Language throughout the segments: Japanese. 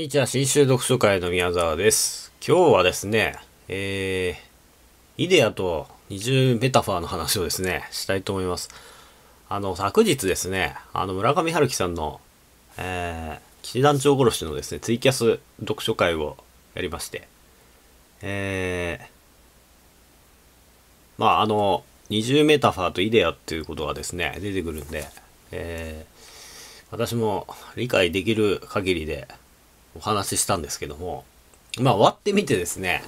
にちは、新州読書会の宮沢です。今日はですね、えー、イデアと二重メタファーの話をですね、したいと思います。あの、昨日ですね、あの、村上春樹さんの、えー、騎士団長殺しのですね、ツイキャス読書会をやりまして、えー、まあ、あの、二重メタファーとイデアっていうことがですね、出てくるんで、えー、私も理解できる限りでお話ししたんですけども、まあ割ってみてですね、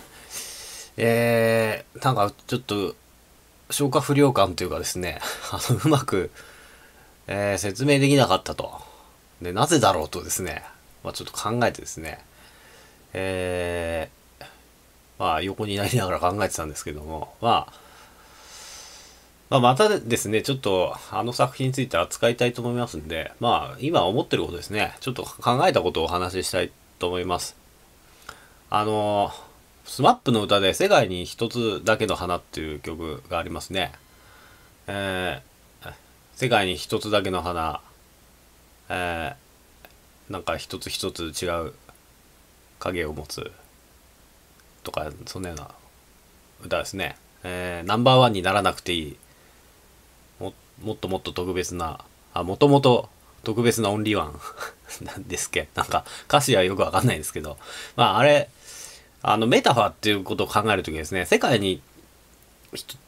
えー、なんかちょっと消化不良感というかですね、あの、うまく、えー、説明できなかったと。で、なぜだろうとですね、まあちょっと考えてですね、えー、まあ横になりながら考えてたんですけども、まあ、まあ、またですね、ちょっとあの作品について扱いたいと思いますんで、まあ今思ってることですね、ちょっと考えたことをお話ししたいと思います。あの、smap の歌で世界に一つだけの花っていう曲がありますね。えー、世界に一つだけの花、えー、なんか一つ一つ違う影を持つとか、そんなような歌ですね。えー、ナンバーワンにならなくていい。ももっともっと特別な、あ、もともと特別なオンリーワン。なんですっけなんか歌詞はよくわかんないですけど、まああれ、あのメタファーっていうことを考えるときですね、世界に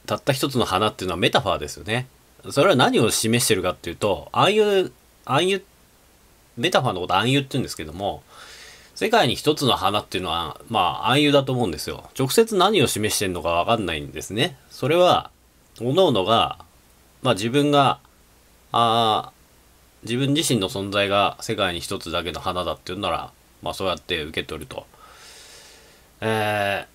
たった一つの花っていうのはメタファーですよね。それは何を示してるかっていうと、ああいう、ああいう、メタファーのこと暗うって言うんですけども、世界に一つの花っていうのは、まあ暗うだと思うんですよ。直接何を示してるのかわかんないんですね。それは、各々が、まあ自分が、あ自分自身の存在が世界に一つだけの花だっていうなら、まあそうやって受け取ると。え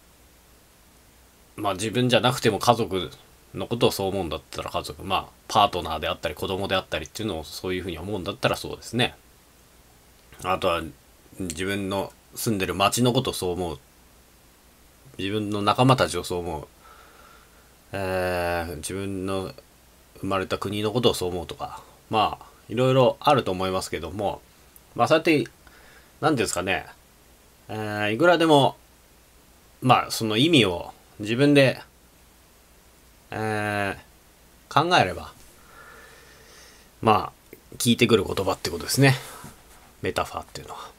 ー、まあ自分じゃなくても家族のことをそう思うんだったら家族、まあパートナーであったり子供であったりっていうのをそういうふうに思うんだったらそうですね。あとは自分の住んでる町のことをそう思う。自分の仲間たちをそう思う。えー、自分の生まれた国のことをそう思うとか、まあいろいろあると思いますけども、まあそうやって、何ですかね、えー、いくらでも、まあその意味を自分で、えー、考えれば、まあ、聞いてくる言葉ってことですね。メタファーっていうのは。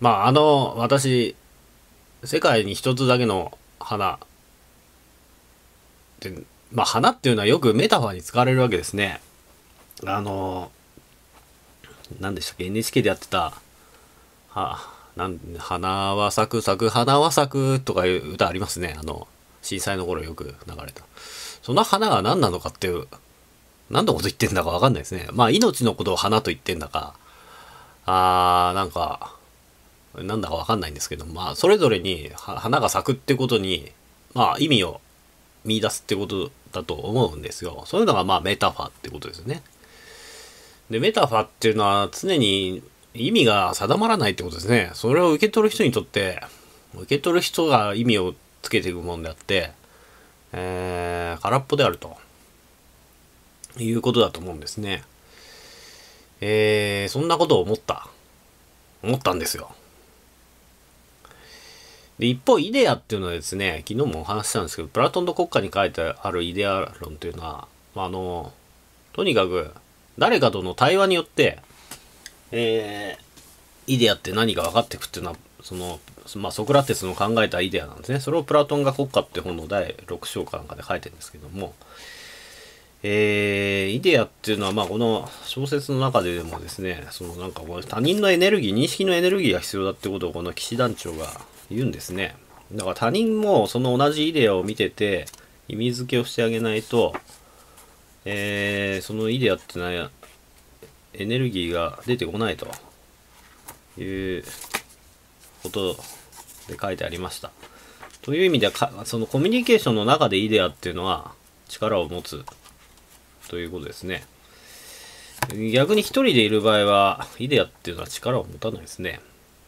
まあ、あの、私、世界に一つだけの花で、まあ、花っていうのはよくメタファーに使われるわけですね。あの、何でしたっけ、NHK でやってた、は、なん花は咲く咲く花は咲くとかいう歌ありますね。あの、震災の頃よく流れた。その花が何なのかっていう、何のこと言ってんだかわかんないですね。まあ、命のことを花と言ってんだか、あー、なんか、なんだかわかんないんですけど、まあ、それぞれに花が咲くってことに、まあ、意味を見出すってことだと思うんですよ。そういうのが、まあ、メタファーってことですよね。で、メタファっていうのは常に意味が定まらないってことですね。それを受け取る人にとって、受け取る人が意味をつけていくもんであって、えー、空っぽであると。いうことだと思うんですね。えー、そんなことを思った。思ったんですよ。で、一方、イデアっていうのはですね、昨日もお話ししたんですけど、プラトンの国家に書いてあるイデア論というのは、まあ、あの、とにかく、誰かとの対話によって、えー、イデアって何が分かっていくっていうのは、その、まあ、ソクラテスの考えたイデアなんですね。それをプラトンが国家って本の第6章かなんかで書いてるんですけども、えー、イデアっていうのは、まあ、この小説の中ででもですね、そのなんか他人のエネルギー、認識のエネルギーが必要だってことをこの騎士団長が言うんですね。だから他人もその同じイデアを見てて、意味付けをしてあげないと、えー、そのイデアってはエネルギーが出てこないということで書いてありました。という意味ではそのコミュニケーションの中でイデアっていうのは力を持つということですね。逆に一人でいる場合は、イデアっていうのは力を持たないですね。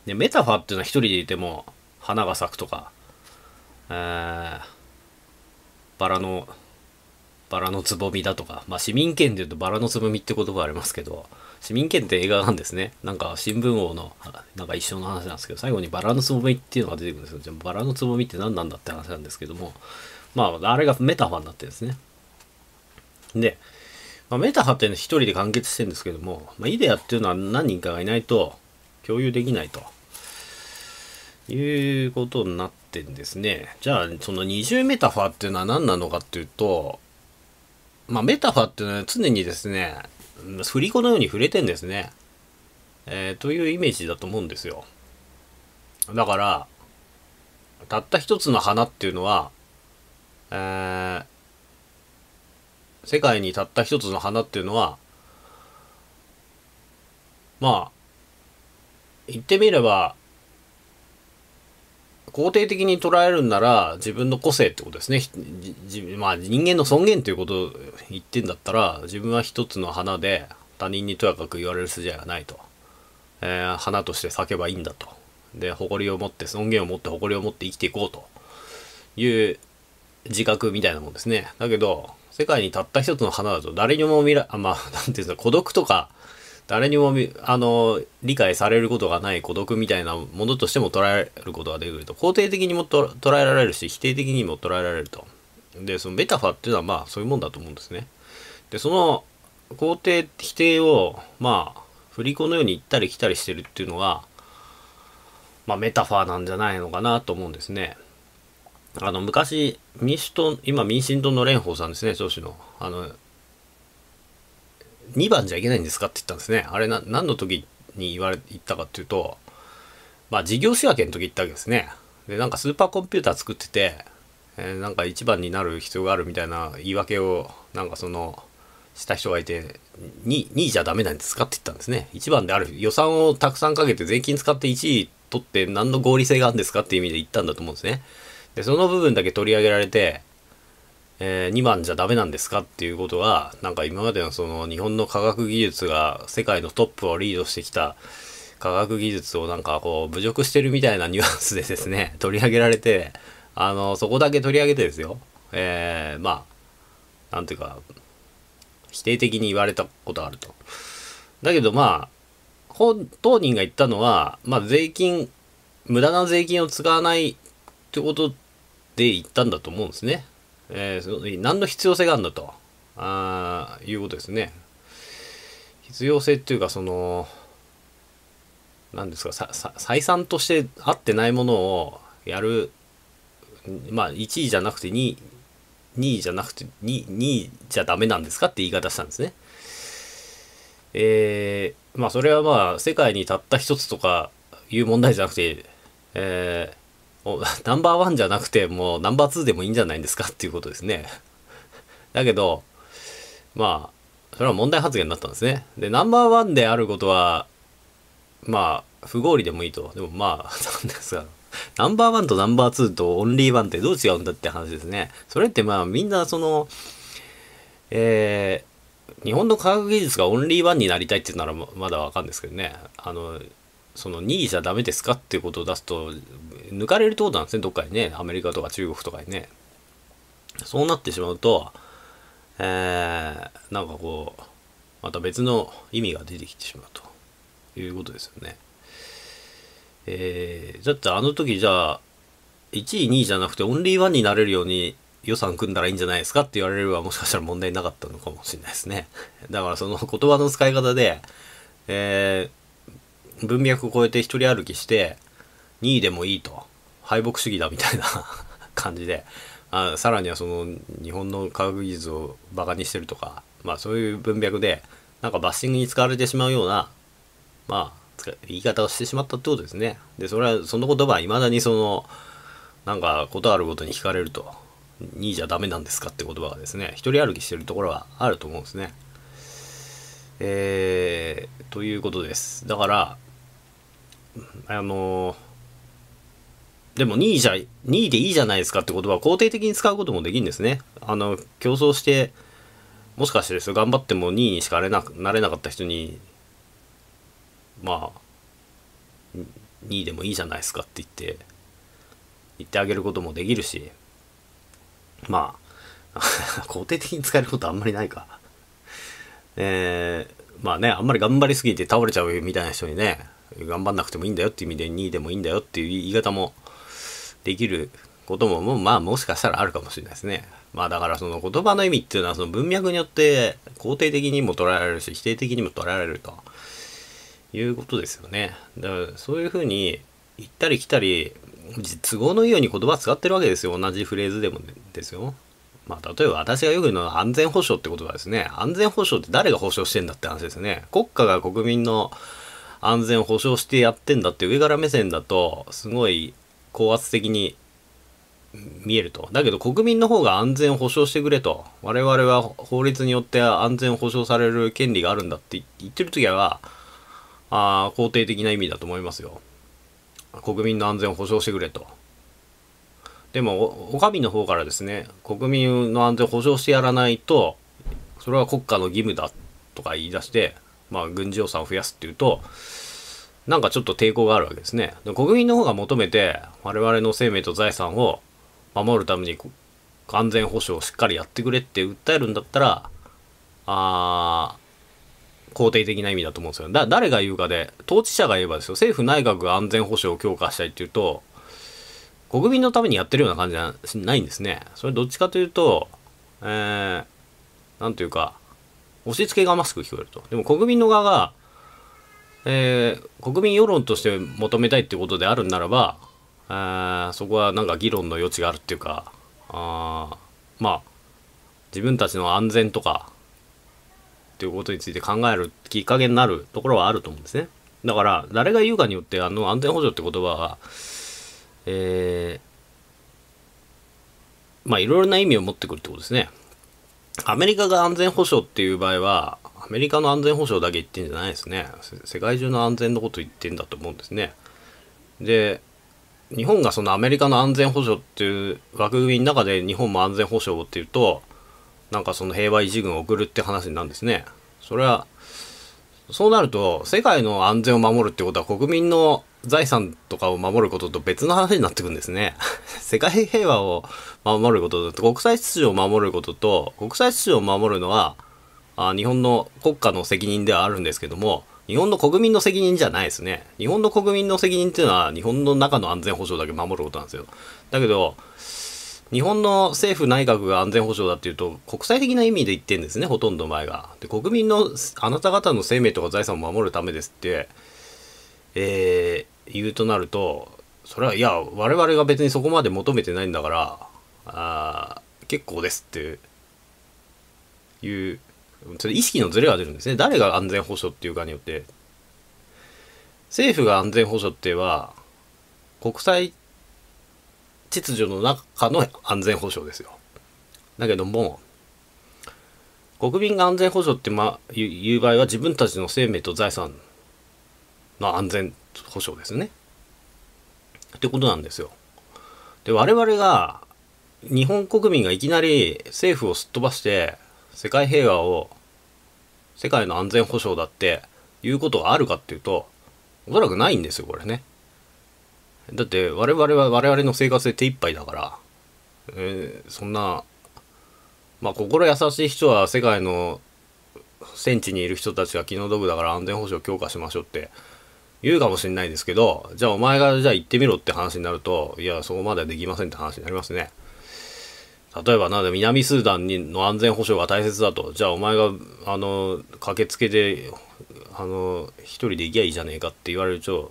でメタファーっていうのは一人でいても花が咲くとか、えバラのバラのつぼみだとか、まあ、市民権で言うとバラのつぼみって言葉ありますけど、市民権って映画なんですね。なんか新聞王の、なんか一緒の話なんですけど、最後にバラのつぼみっていうのが出てくるんですよ。じゃあバラのつぼみって何なんだって話なんですけども、まあ、あれがメタファになってるんですね。で、まあ、メタファーっていうのは一人で完結してるんですけども、まあ、イデアっていうのは何人かがいないと共有できないと。いうことになってんですね。じゃあ、その二重メタファーっていうのは何なのかっていうと、まあ、メタファーっていうのは常にですね、振り子のように触れてんですね。えー、というイメージだと思うんですよ。だから、たった一つの花っていうのは、えー、世界にたった一つの花っていうのは、まあ、言ってみれば、肯定的に捉えるんなら自分の個性ってことですね。まあ人間の尊厳ということを言ってんだったら自分は一つの花で他人にとやかく言われる筋合いがないと。えー、花として咲けばいいんだと。で、誇りを持って尊厳を持って誇りを持って生きていこうという自覚みたいなもんですね。だけど世界にたった一つの花だと誰にも見ら、まあなんていうんですか孤独とか誰にもあの理解されることがない孤独みたいなものとしても捉えることができると肯定的にも捉えられるし否定的にも捉えられるとでそのメタファーっていうのはまあそういうもんだと思うんですねでその肯定否定をまあ振り子のように行ったり来たりしてるっていうのがまあメタファーなんじゃないのかなと思うんですねあの昔民主党今民進党の蓮舫さんですね女子のあの2番じゃいけないんですかって言ったんですね。あれな、何の時に言われ、言ったかっていうと、まあ事業仕分けの時言ったわけですね。で、なんかスーパーコンピューター作ってて、えー、なんか1番になる必要があるみたいな言い訳を、なんかその、した人がいて、2, 2位じゃダメなんですかって言ったんですね。1番である予算をたくさんかけて税金使って1位取って何の合理性があるんですかっていう意味で言ったんだと思うんですね。で、その部分だけ取り上げられて、えー、2番じゃダメなんですかっていうことはなんか今までのその日本の科学技術が世界のトップをリードしてきた科学技術をなんかこう侮辱してるみたいなニュアンスでですね 取り上げられてあのそこだけ取り上げてですよえー、まあなんていうか否定的に言われたことあると。だけどまあ本当人が言ったのは、まあ、税金無駄な税金を使わないってことで言ったんだと思うんですね。えー、何の必要性があるんだとあいうことですね。必要性っていうか、その、何ですか、ささ採算として合ってないものをやる、まあ、1位じゃなくて2位、2位じゃなくて2、2位じゃダメなんですかって言い方したんですね。えー、まあ、それはまあ、世界にたった一つとかいう問題じゃなくて、えー、ナンバーワンじゃなくてもうナンバーツーでもいいんじゃないんですかっていうことですね。だけど、まあ、それは問題発言だったんですね。で、ナンバーワンであることは、まあ、不合理でもいいと。でもまあ、なんですが、ナンバーワンとナンバーツーとオンリーワンってどう違うんだって話ですね。それってまあ、みんなその、えー、日本の科学技術がオンリーワンになりたいって言うならまだわかるんですけどね。あの、その2位じゃダメですかっていうことを出すと抜かれるってことなんですねどっかにねアメリカとか中国とかにねそうなってしまうとえー、なんかこうまた別の意味が出てきてしまうということですよねえー、だってあの時じゃあ1位2位じゃなくてオンリーワンになれるように予算組んだらいいんじゃないですかって言われればもしかしたら問題なかったのかもしれないですね。だからその言葉の使い方で、え文脈を超えて一人歩きして、2位でもいいと。敗北主義だみたいな 感じで。あさらにはその日本の科学技術をバカにしてるとか、まあそういう文脈で、なんかバッシングに使われてしまうような、まあ、言い方をしてしまったってことですね。で、それは、その言葉はいまだにその、なんか、ことあるごとに聞かれると、2位じゃダメなんですかって言葉がですね、一人歩きしてるところはあると思うんですね。えー、ということです。だから、あのでも2位じゃ、2位でいいじゃないですかって言葉は肯定的に使うこともできるんですね。あの、競争して、もしかしてですよ、頑張っても2位にしかななれなかった人に、まあ、2位でもいいじゃないですかって言って、言ってあげることもできるし、まあ、肯定的に使えることあんまりないか。えー、まあね、あんまり頑張りすぎて倒れちゃうみたいな人にね、頑張んなくてもいいんだよっていう意味で2位でもいいんだよっていう言い方もできることもまあもしかしたらあるかもしれないですね。まあだからその言葉の意味っていうのはその文脈によって肯定的にも捉えられるし否定的にも捉えられるということですよね。だからそういうふうに行ったり来たり都合のいいように言葉使ってるわけですよ。同じフレーズでもですよ。まあ、例えば私がよく言うのは安全保障って言葉ですね。安全保障って誰が保障してんだって話ですね。国家が国民の安全保障してやってんだって上から目線だとすごい高圧的に見えると。だけど国民の方が安全を保障してくれと。我々は法律によって安全を保障される権利があるんだって言ってる時は、あ肯定的な意味だと思いますよ。国民の安全を保障してくれと。でも、お上の方からですね、国民の安全を保障してやらないと、それは国家の義務だとか言い出して、まあ、軍事予算を増やすっていうと、なんかちょっと抵抗があるわけですね。国民の方が求めて、我々の生命と財産を守るために安全保障をしっかりやってくれって訴えるんだったら、あ肯定的な意味だと思うんですよ。だ、誰が言うかで、統治者が言えばですよ、政府内閣が安全保障を強化したいっていうと、国民のためにやってるような感じじゃないんですね。それどっちかというと、えー、なんというか、押し付けがましく聞こえると。でも国民の側が、えー、国民世論として求めたいってことであるならば、あそこはなんか議論の余地があるっていうか、あまあ、自分たちの安全とか、っていうことについて考えるきっかけになるところはあると思うんですね。だから、誰が言うかによって、あの、安全保障って言葉は、えー、まあ、いろいろな意味を持ってくるってことですね。アメリカが安全保障っていう場合は、アメリカの安全保障だけ言ってんじゃないですね。世界中の安全のこと言ってんだと思うんですね。で、日本がそのアメリカの安全保障っていう枠組みの中で日本も安全保障っていうと、なんかその平和維持軍を送るって話なんですね。それは、そうなると、世界の安全を守るってことは国民の財産とかを守ることと別の話になってくんですね。世界平和を守ることと国際秩序を守ることと国際秩序を守るのはあ日本の国家の責任ではあるんですけども日本の国民の責任じゃないですね。日本の国民の責任っていうのは日本の中の安全保障だけ守ることなんですよ。だけど日本の政府内閣が安全保障だっていうと国際的な意味で言ってんですねほとんど前が。で国民のあなた方の生命とか財産を守るためですってえー、言うとなると、それは、いや、我々が別にそこまで求めてないんだから、あ結構ですっていう、そょ意識のズレが出るんですね。誰が安全保障っていうかによって。政府が安全保障っては、国際秩序の中の安全保障ですよ。だけども、国民が安全保障って、まあ、言う場合は自分たちの生命と財産まあ安全保障ですね。ってことなんですよ。で、我々が、日本国民がいきなり政府をすっ飛ばして、世界平和を、世界の安全保障だっていうことがあるかっていうと、おそらくないんですよ、これね。だって我々は我々の生活で手一杯だから、えー、そんな、まあ心優しい人は世界の戦地にいる人たちは気の毒だから安全保障強化しましょうって言うかもしれないですけど、じゃあお前がじゃあ行ってみろって話になると、いや、そこまでできませんって話になりますね。例えば、なんで南スーダンにの安全保障が大切だと、じゃあお前が、あの、駆けつけて、あの、一人で行きゃいいじゃねえかって言われると、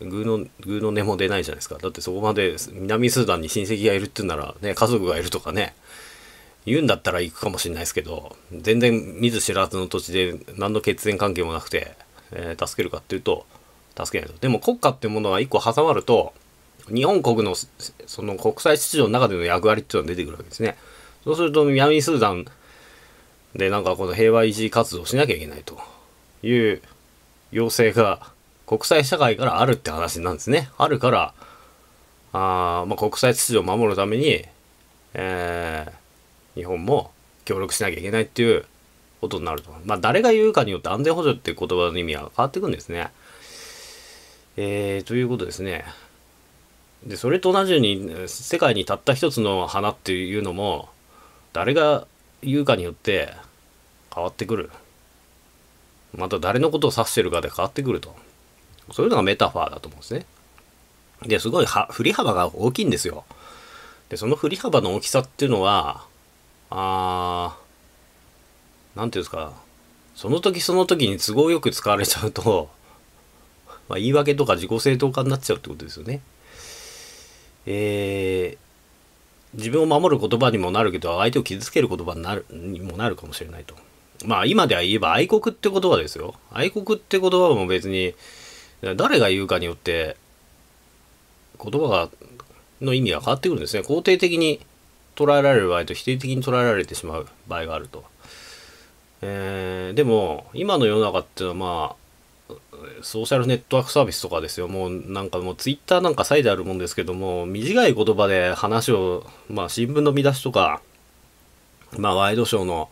ぐの、ぐの根も出ないじゃないですか。だってそこまで南スーダンに親戚がいるってうなら、ね、家族がいるとかね、言うんだったら行くかもしれないですけど、全然見ず知らずの土地で何の血縁関係もなくて、えー、助けるかっていうと助けないとでも国家っていうものは一個挟まると日本国のその国際秩序の中での役割っていうのが出てくるわけですねそうすると南スーダンでなんかこの平和維持活動しなきゃいけないという要請が国際社会からあるって話なんですねあるからあ、まあ、国際秩序を守るために、えー、日本も協力しなきゃいけないっていうことになると。まあ、誰が言うかによって安全保障っていう言葉の意味は変わってくんですね。えー、ということですね。で、それと同じように、世界にたった一つの花っていうのも、誰が言うかによって変わってくる。また誰のことを指してるかで変わってくると。そういうのがメタファーだと思うんですね。で、すごいは振り幅が大きいんですよ。で、その振り幅の大きさっていうのは、あー、何て言うんですかその時その時に都合よく使われちゃうと、まあ、言い訳とか自己正当化になっちゃうってことですよね。えー、自分を守る言葉にもなるけど相手を傷つける言葉になるにもなるかもしれないと。まあ今では言えば愛国って言葉ですよ。愛国って言葉も別に誰が言うかによって言葉がの意味が変わってくるんですね。肯定的に捉えられる場合と否定的に捉えられてしまう場合があると。えー、でも、今の世の中っていうのはまあ、ソーシャルネットワークサービスとかですよ。もうなんかもうツイッターなんか割いあるもんですけども、短い言葉で話を、まあ新聞の見出しとか、まあワイドショーの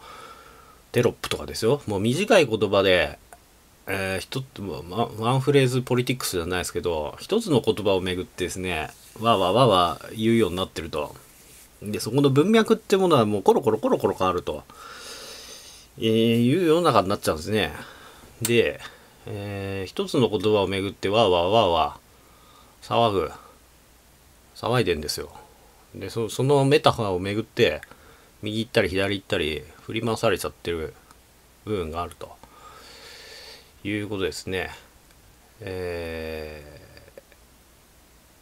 テロップとかですよ。もう短い言葉で、えー、一つ、ま、ワンフレーズポリティクスじゃないですけど、一つの言葉をめぐってですね、わわわわ言うようになってると。で、そこの文脈ってものはもうコロコロコロコロ変わると。えー、いう世の中になっちゃうんですね。で、えー、一つの言葉をめぐってわーわーわーわー騒ぐ。騒いでんですよ。で、そそのメタファーをめぐって、右行ったり左行ったり振り回されちゃってる部分があるということですね。え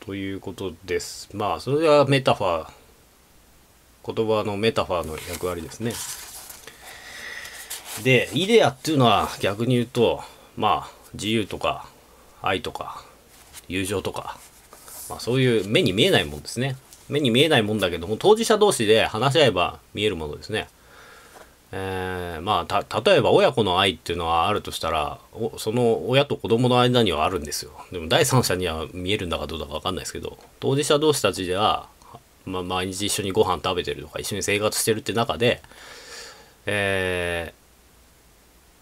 ー、ということです。まあ、それはメタファー、言葉のメタファーの役割ですね。で、イデアっていうのは逆に言うと、まあ、自由とか、愛とか、友情とか、まあそういう目に見えないもんですね。目に見えないもんだけども、当事者同士で話し合えば見えるものですね。えー、まあ、例えば親子の愛っていうのはあるとしたら、その親と子供の間にはあるんですよ。でも第三者には見えるんだかどうだかわかんないですけど、当事者同士たちでは、まあ、毎日一緒にご飯食べてるとか、一緒に生活してるって中で、えー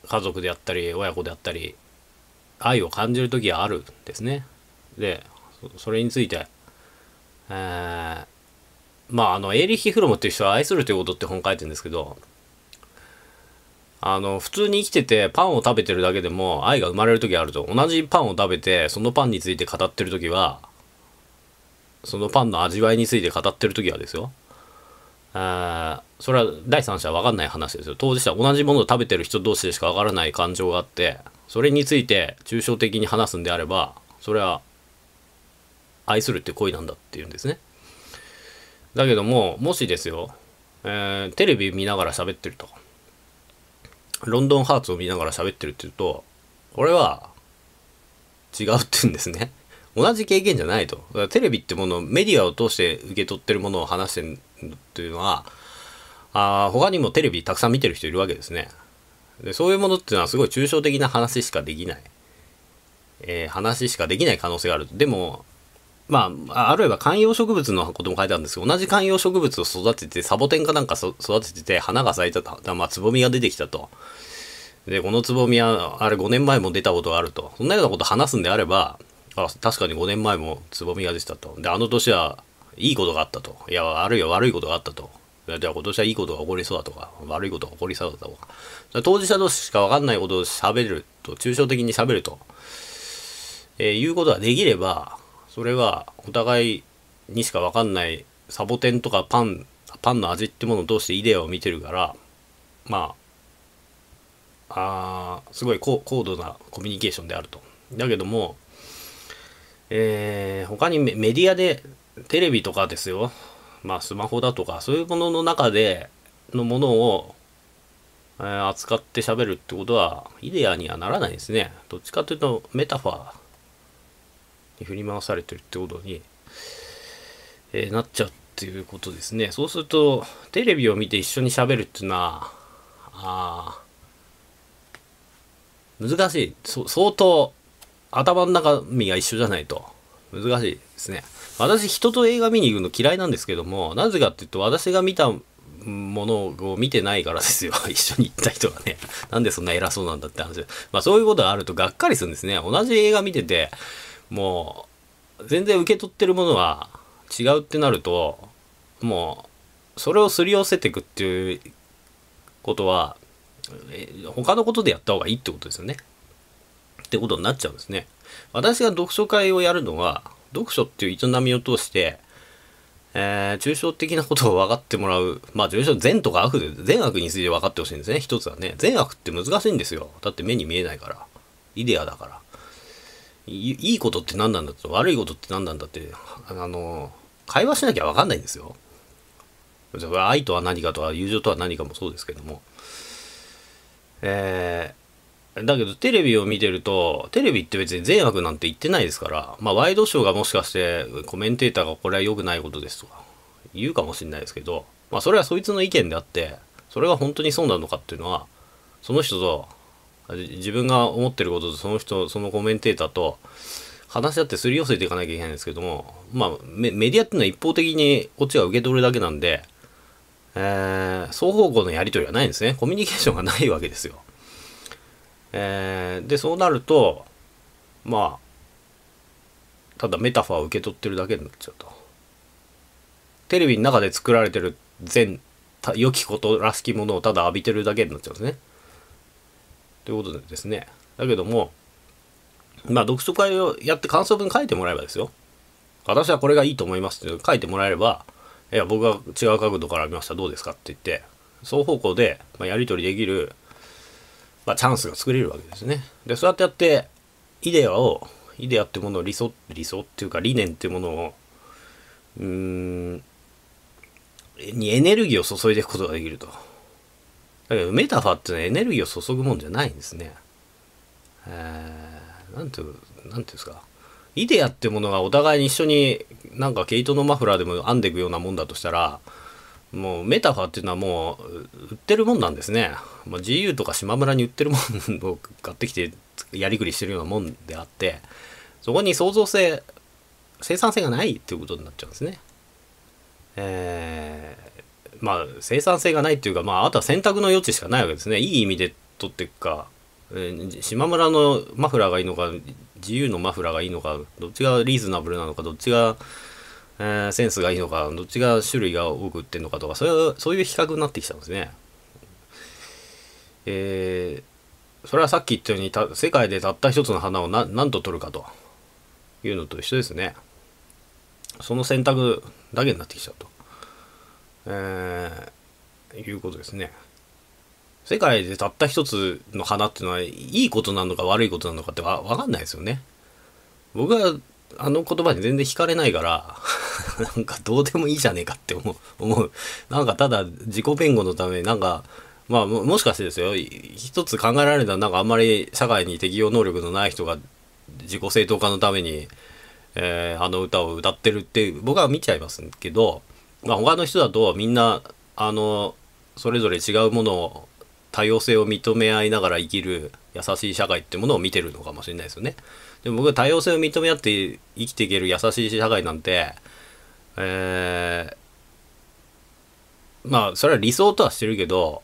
家族であったり親子であったり愛を感じる時はあるんですね。でそれについて、えー、まああのエーリヒ・フロムっていう人は愛するということって本書いてるんですけどあの普通に生きててパンを食べてるだけでも愛が生まれる時あると同じパンを食べてそのパンについて語ってる時はそのパンの味わいについて語ってる時はですよあそれは第三者は分かんない話ですよ当事者同じものを食べてる人同士でしか分からない感情があってそれについて抽象的に話すんであればそれは愛するって恋なんだっていうんですねだけどももしですよ、えー、テレビ見ながら喋ってるとロンドンハーツを見ながら喋ってるっていうと俺は違うって言うんですね同じ経験じゃないと。だからテレビってものメディアを通して受け取ってるものを話してっていうのは、あ他にもテレビたくさん見てる人いるわけですね。でそういうものっていうのはすごい抽象的な話しかできない、えー、話しかできない可能性がある。でも、まあ、あるいは観葉植物のことも書いてあるんですけど、同じ観葉植物を育てて、サボテンかなんか育ててて、花が咲いたと、まあ、つぼみが出てきたと。で、このつぼみは、あれ5年前も出たことがあると。そんなようなこと話すんであれば、あ確かに5年前もつぼみが出てたと。で、あの年はいいことがあったと。いや、あるいは悪いことがあったと。じゃあ今年はいいことが起こりそうだとか、悪いことが起こりそうだとか。当事者同士しかわかんないことを喋ると、抽象的に喋ると、えー、いうことができれば、それはお互いにしかわかんないサボテンとかパン、パンの味ってものを通してイデアを見てるから、まあ、あすごい高高度なコミュニケーションであると。だけども、えー、他にメディアでテレビとかですよ。まあ、スマホだとか、そういうものの中でのものを、えー、扱って喋るってことは、イデアにはならないですね。どっちかというと、メタファーに振り回されてるってことに、えー、なっちゃうっていうことですね。そうすると、テレビを見て一緒に喋るっていうのは、あ難しい。相当、頭の中身が一緒じゃないと、難しいですね。私人と映画見に行くの嫌いなんですけどもなぜかっていうと私が見たものを見てないからですよ。一緒に行った人がね。なんでそんな偉そうなんだって話。まあそういうことがあるとがっかりするんですね。同じ映画見てて、もう、全然受け取ってるものは違うってなると、もう、それをすり寄せていくっていうことは、他のことでやった方がいいってことですよね。ってことになっちゃうんですね。私が読書会をやるのは、読書っていう営みを通して、えー、抽象的なことを分かってもらう。まあ、抽象善とか悪で、善悪について分かってほしいんですね。一つはね。善悪って難しいんですよ。だって目に見えないから。イデアだから。いいことって何なんだと、悪いことって何なんだって、あの、会話しなきゃ分かんないんですよ。愛とは何かとか、友情とは何かもそうですけども。えーだけどテレビを見てると、テレビって別に善悪なんて言ってないですから、まあワイドショーがもしかしてコメンテーターがこれは良くないことですとか言うかもしれないですけど、まあそれはそいつの意見であって、それが本当にそうなのかっていうのは、その人と、自分が思ってることとその人、そのコメンテーターと話し合ってすり寄せていかなきゃいけないんですけども、まあメディアっていうのは一方的にこっちが受け取るだけなんで、えー、双方向のやり取りはないんですね。コミュニケーションがないわけですよ。えー、でそうなるとまあただメタファーを受け取ってるだけになっちゃうと。テレビの中で作られてる全良きことらしきものをただ浴びてるだけになっちゃうんですね。ということでですね。だけども、まあ読書会をやって感想文書いてもらえばですよ。私はこれがいいと思いますって書いてもらえれば、いや、僕は違う角度から見ました、どうですかって言って、双方向で、まあ、やり取りできるまあ、チャンスが作れるわけですね。で、そうやってやって、イデアを、イデアってものを理想、理想っていうか理念っていうものを、うーん、にエネルギーを注いでいくことができると。だけど、メタファーってのはエネルギーを注ぐもんじゃないんですね。えー、なんていう、なんていうんですか。イデアってものがお互いに一緒になんか毛糸のマフラーでも編んでいくようなもんだとしたら、もうメタファーっていうのはもう売ってるもんなんですね。まあ、GU とか島村に売ってるもんを買ってきてやりくりしてるようなもんであって、そこに創造性、生産性がないっていうことになっちゃうんですね。えー、まあ生産性がないっていうか、まああとは選択の余地しかないわけですね。いい意味で取っていくか、えー、島村のマフラーがいいのか、GU のマフラーがいいのか、どっちがリーズナブルなのか、どっちがえー、センスがいいのか、どっちが種類が多く売ってるのかとか、そういうそういう比較になってきたんですね。えー、それはさっき言ったようにた、世界でたった一つの花をな何と取るかというのと一緒ですね。その選択だけになってきちゃうと、えー、いうことですね。世界でたった一つの花っていうのはいいことなのか悪いことなのかってわかんないですよね。僕はあの言葉に全然惹かれないから なんかどうでもいいじゃねえかって思う。思うなんかただ自己弁護のため、なんか、まあもしかしてですよ、一つ考えられたなんかあんまり社会に適応能力のない人が自己正当化のために、えー、あの歌を歌ってるって僕は見ちゃいますけど、まあ他の人だとみんな、あの、それぞれ違うものを多様性を認め合いながら生きる優しい社会ってものを見てるのかもしれないですよね。でも僕は多様性を認め合って生きていける優しい社会なんて、えー、まあ、それは理想とはしてるけど、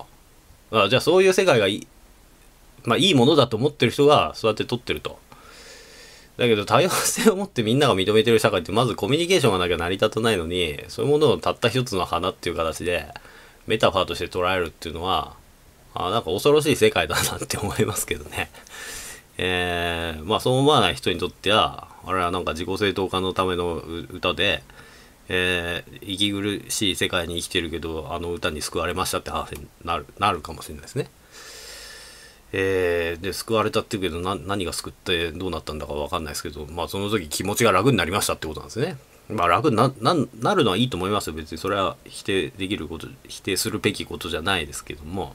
まあ、じゃあそういう世界がいい、まあ、いいものだと思ってる人がそうやって取ってると。だけど多様性を持ってみんなが認めてる社会ってまずコミュニケーションがなきゃ成り立たないのにそういうものをたった一つの花っていう形でメタファーとして捉えるっていうのはあなんか恐ろしい世界だなって思いますけどね。えー、まあそう思わない人にとってはあれはなんか自己正当化のための歌で、えー、息苦しい世界に生きてるけどあの歌に救われましたって話になるなるかもしれないですね。えー、で救われたっていうけど何が救ってどうなったんだか分かんないですけどまあその時気持ちが楽になりましたってことなんですね。まあ楽になるのはいいと思いますよ別にそれは否定できること否定するべきことじゃないですけども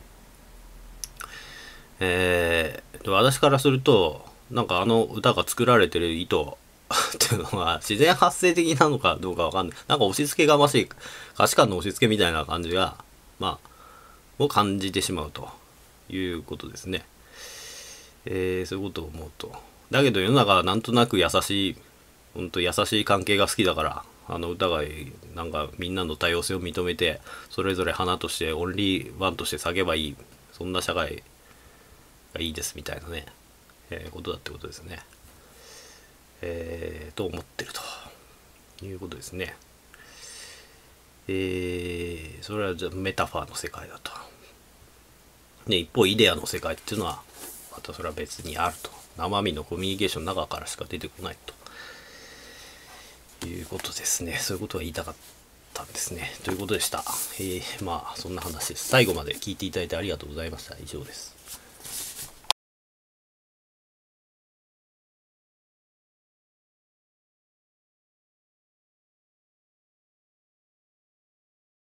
えー、私からすると、なんかあの歌が作られてる意図 っていうのは自然発生的なのかどうかわかんない。なんか押し付けがましい、価値観の押し付けみたいな感じが、まあ、を感じてしまうということですね。えー、そういうことを思うと。だけど世の中はなんとなく優しい、ほんと優しい関係が好きだから、あの歌がなんかみんなの多様性を認めて、それぞれ花としてオンリーワンとしてけばいい、そんな社会がいいですみたいなね、えー、ことだってことですね。えー、と思ってるということですね。えー、それはじゃメタファーの世界だと。で、一方、イデアの世界っていうのは、またそれは別にあると。生身のコミュニケーションの中からしか出てこないということですね。そういうことは言いたかったんですね。ということでした。えー、まあ、そんな話です。最後まで聞いていただいてありがとうございました。以上です。